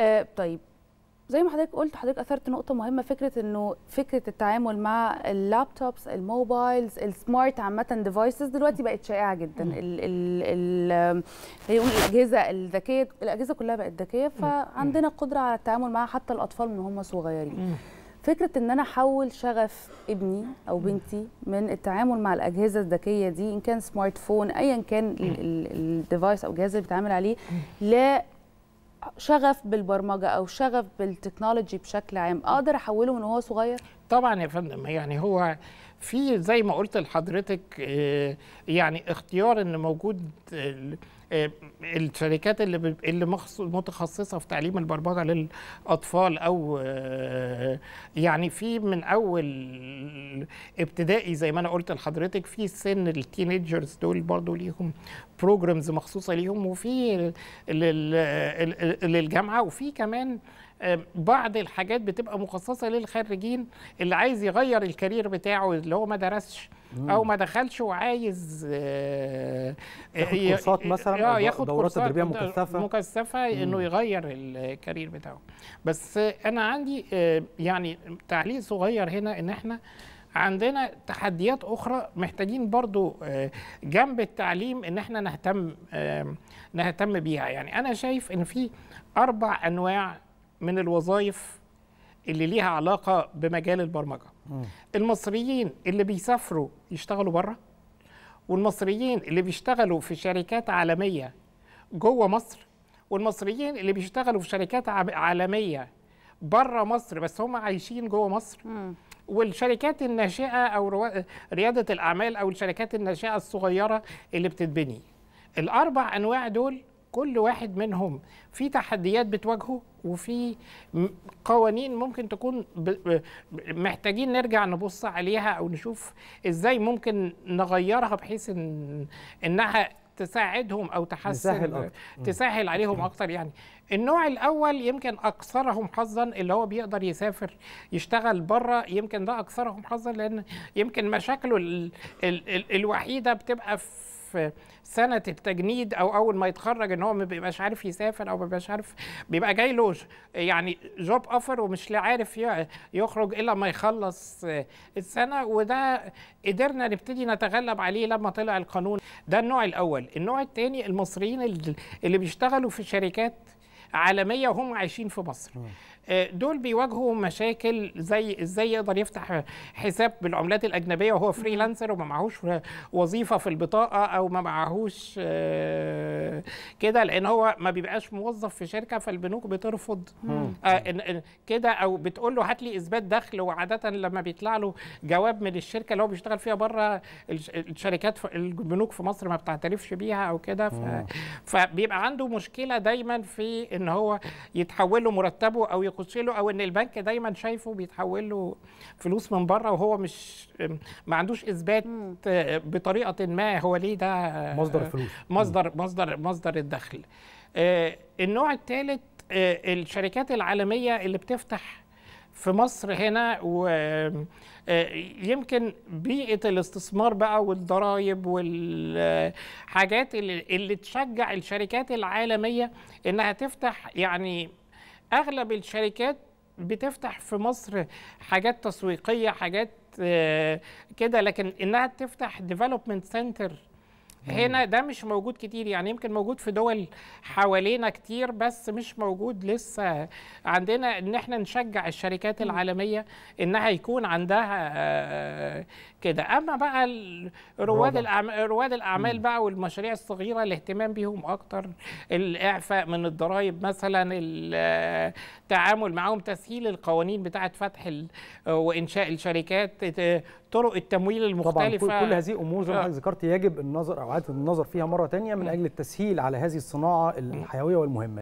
آه طيب زي ما حضرتك قلت حضرتك اثرت نقطه مهمه فكره انه فكره التعامل مع اللابتوبس الموبايلز السمارت عامه ديفايسز دلوقتي بقت شائعه جدا ال ال الاجهزه الذكيه الاجهزه كلها بقت ذكيه فعندنا قدره على التعامل معها حتى الاطفال من هم صغيرين فكره ان انا احول شغف ابني او بنتي من التعامل مع الاجهزه الذكيه دي ان كان سمارت فون ايا كان الديفايس او الجهاز اللي بيتعامل عليه لا شغف بالبرمجه او شغف بالتكنولوجي بشكل عام اقدر احوله من وهو صغير طبعا يا فندم يعني هو في زي ما قلت لحضرتك آه، يعني اختيار ان موجود آه، آه، الشركات اللي اللي متخصصه في تعليم البرمجه للاطفال او يعني في من اول الابتدائي زي ما انا قلت لحضرتك في سن التينيجرز دول برضو ليهم بروجرامز مخصوصه ليهم وفي للجامعه وفي كمان بعض الحاجات بتبقى مخصصه للخريجين اللي عايز يغير الكارير بتاعه اللي هو ما درسش او ما دخلش وعايز آه، ياخد كورسات مثلا آه، ياخد دورات تدريبيه مكثفه مكثفه انه يغير الكارير بتاعه بس انا عندي آه، يعني تعليق صغير هنا ان احنا عندنا تحديات اخرى محتاجين برضو جنب التعليم ان احنا نهتم نهتم بيها يعني انا شايف ان في اربع انواع من الوظائف اللي ليها علاقه بمجال البرمجه المصريين اللي بيسافروا يشتغلوا بره والمصريين اللي بيشتغلوا في شركات عالميه جوه مصر والمصريين اللي بيشتغلوا في شركات عالميه بره مصر بس هم عايشين جوه مصر والشركات الناشئه او رياده الاعمال او الشركات الناشئه الصغيره اللي بتتبني الاربع انواع دول كل واحد منهم في تحديات بتواجهه وفي قوانين ممكن تكون محتاجين نرجع نبص عليها او نشوف ازاي ممكن نغيرها بحيث إن انها تساعدهم او تحسن تسهل عليهم اكتر يعني النوع الاول يمكن اكثرهم حظا اللي هو بيقدر يسافر يشتغل بره يمكن ده اكثرهم حظا لان يمكن مشاكله الوحيده بتبقى في في سنه التجنيد او اول ما يتخرج ان هو ما بيبقاش عارف يسافر او ما بيبقاش عارف بيبقى جاي له يعني جوب اوفر ومش لا عارف يخرج الا ما يخلص السنه وده قدرنا نبتدي نتغلب عليه لما طلع القانون ده النوع الاول النوع الثاني المصريين اللي بيشتغلوا في شركات عالميه وهم عايشين في مصر آه، دول بيواجهوا مشاكل زي ازاي يقدر يفتح حساب بالعملات الاجنبيه وهو فريلانسر وما معهوش وظيفه في البطاقه او ما معهوش آه، كده لان هو ما بيبقاش موظف في شركه فالبنوك بترفض آه، كده او بتقول له هات لي اثبات دخل وعاده لما بيطلع له جواب من الشركه اللي هو بيشتغل فيها بره الشركات البنوك في مصر ما بتعترفش بيها او كده فبيبقى عنده مشكله دايما في ان هو يتحول له مرتبه او يخش له او ان البنك دايما شايفه بيتحول له فلوس من بره وهو مش ما عندوش اثبات بطريقه ما هو ليه ده مصدر فلوس مصدر مصدر مصدر الدخل آه، النوع الثالث آه، الشركات العالمية اللي بتفتح في مصر هنا ويمكن آه، بيئة الاستثمار بقى والضرائب والحاجات اللي, اللي تشجع الشركات العالمية إنها تفتح يعني أغلب الشركات بتفتح في مصر حاجات تسويقية حاجات كده لكن إنها تفتح ديفلوبمنت سنتر هنا ده مش موجود كتير يعني يمكن موجود في دول حوالينا كتير بس مش موجود لسه عندنا ان احنا نشجع الشركات العالميه انها يكون عندها آه، آه، كده اما بقى رواد الاعمال رواد الاعمال بقى والمشاريع الصغيره الاهتمام بيهم اكتر الاعفاء من الضرائب مثلا التعامل آه، معاهم تسهيل القوانين بتاعه فتح وانشاء الشركات طرق التمويل المختلفه طبعا كل هذه امور زي ما آه. حضرتك ذكرت يجب النظر او اعاده النظر فيها مره ثانيه من اجل التسهيل على هذه الصناعه الحيويه والمهمه